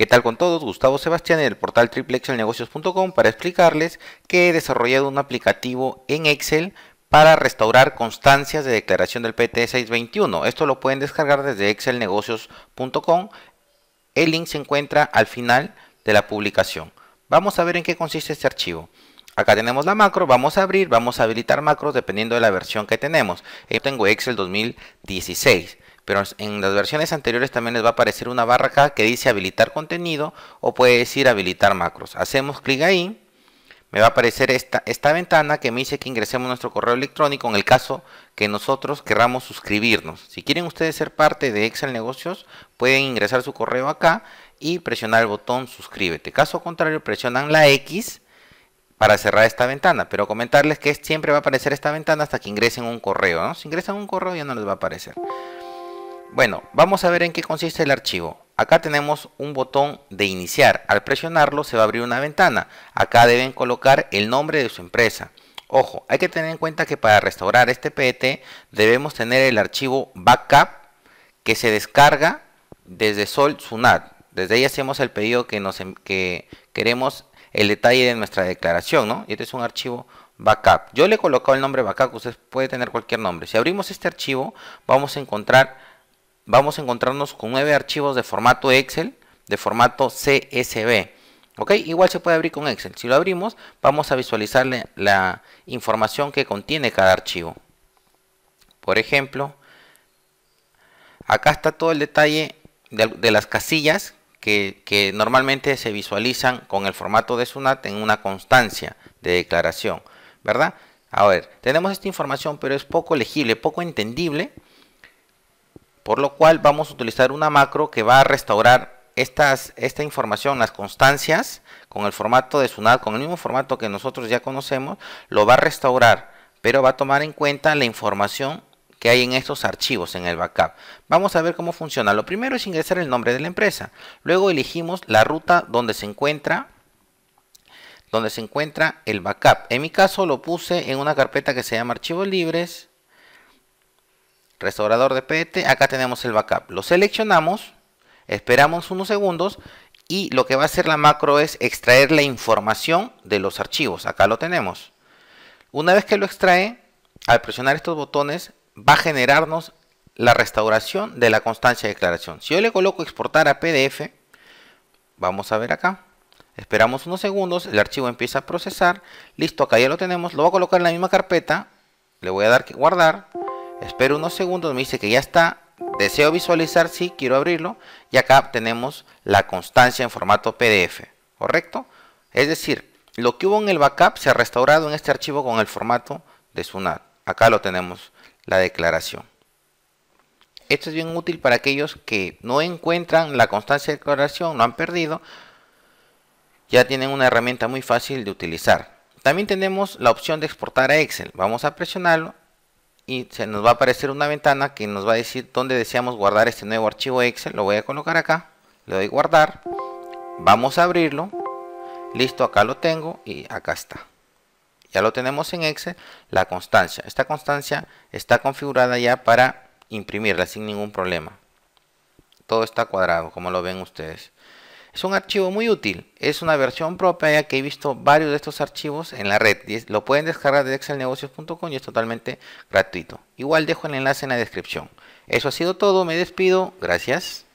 ¿Qué tal con todos? Gustavo Sebastián en el portal triplexelnegocios.com para explicarles que he desarrollado un aplicativo en Excel para restaurar constancias de declaración del PT 621. Esto lo pueden descargar desde excelnegocios.com. El link se encuentra al final de la publicación. Vamos a ver en qué consiste este archivo. Acá tenemos la macro, vamos a abrir, vamos a habilitar macros dependiendo de la versión que tenemos. Yo tengo Excel 2016 pero en las versiones anteriores también les va a aparecer una barra acá que dice habilitar contenido o puede decir habilitar macros. Hacemos clic ahí, me va a aparecer esta, esta ventana que me dice que ingresemos nuestro correo electrónico en el caso que nosotros querramos suscribirnos. Si quieren ustedes ser parte de Excel Negocios, pueden ingresar su correo acá y presionar el botón suscríbete. Caso contrario, presionan la X para cerrar esta ventana, pero comentarles que siempre va a aparecer esta ventana hasta que ingresen un correo, ¿no? Si ingresan un correo ya no les va a aparecer. Bueno, vamos a ver en qué consiste el archivo. Acá tenemos un botón de iniciar. Al presionarlo se va a abrir una ventana. Acá deben colocar el nombre de su empresa. Ojo, hay que tener en cuenta que para restaurar este PET debemos tener el archivo backup que se descarga desde Sol Sunat. Desde ahí hacemos el pedido que, nos, em-, que queremos el detalle de nuestra declaración, ¿no? Y este es un archivo backup. Yo le he colocado el nombre backup, usted puede tener cualquier nombre. Si abrimos este archivo vamos a encontrar vamos a encontrarnos con nueve archivos de formato Excel, de formato CSV. ¿Ok? Igual se puede abrir con Excel. Si lo abrimos, vamos a visualizar la información que contiene cada archivo. Por ejemplo, acá está todo el detalle de, las casillas que, normalmente se visualizan con el formato de SUNAT en una constancia de declaración, ¿verdad? A ver, tenemos esta información, pero es poco legible, poco entendible por lo cual vamos a utilizar una macro que va a restaurar esta información, las constancias, con el formato de SUNAT, con el mismo formato que nosotros ya conocemos, lo va a restaurar, pero va a tomar en cuenta la información que hay en estos archivos en el backup. Vamos a ver cómo funciona. Lo primero es ingresar el nombre de la empresa. Luego elegimos la ruta donde se encuentra donde se encuentra el backup. En mi caso lo puse en una carpeta que se llama archivos libres restaurador de PDT, acá tenemos el backup. Lo seleccionamos, esperamos unos segundos y lo que va a hacer la macro es extraer la información de los archivos. Acá lo tenemos. Una vez que lo extrae, al presionar estos botones, va a generarnos la restauración de la constancia de declaración. Si yo le coloco exportar a PDF, vamos a ver acá. Esperamos unos segundos, el archivo empieza a procesar. Listo, acá ya lo tenemos. Lo voy a colocar en la misma carpeta. Le voy a dar que guardar. Espero unos segundos, me dice que ya está. Deseo visualizar, sí, quiero abrirlo. Y acá tenemos la constancia en formato PDF, ¿correcto? Es decir, lo que hubo en el backup se ha restaurado en este archivo con el formato de SUNAT. Acá lo tenemos, la declaración. Esto es bien útil para aquellos que no encuentran la constancia de declaración, no han perdido. Ya tienen una herramienta muy fácil de utilizar. También tenemos la opción de exportar a Excel. Vamos a presionarlo y se nos va a aparecer una ventana que nos va a decir dónde deseamos guardar este nuevo archivo Excel. Lo voy a colocar acá, le doy guardar, vamos a abrirlo, listo, acá lo tengo y acá está. Ya lo tenemos en Excel, la constancia. Esta constancia está configurada ya para imprimirla sin ningún problema. Todo está cuadrado, como lo ven ustedes. Es un archivo muy útil. Es una versión propia que he visto varios de estos archivos en la red. Lo pueden descargar de excelnegocios.com y es totalmente gratuito. Igual dejo el enlace en la descripción. Eso ha sido todo. Me despido. Gracias.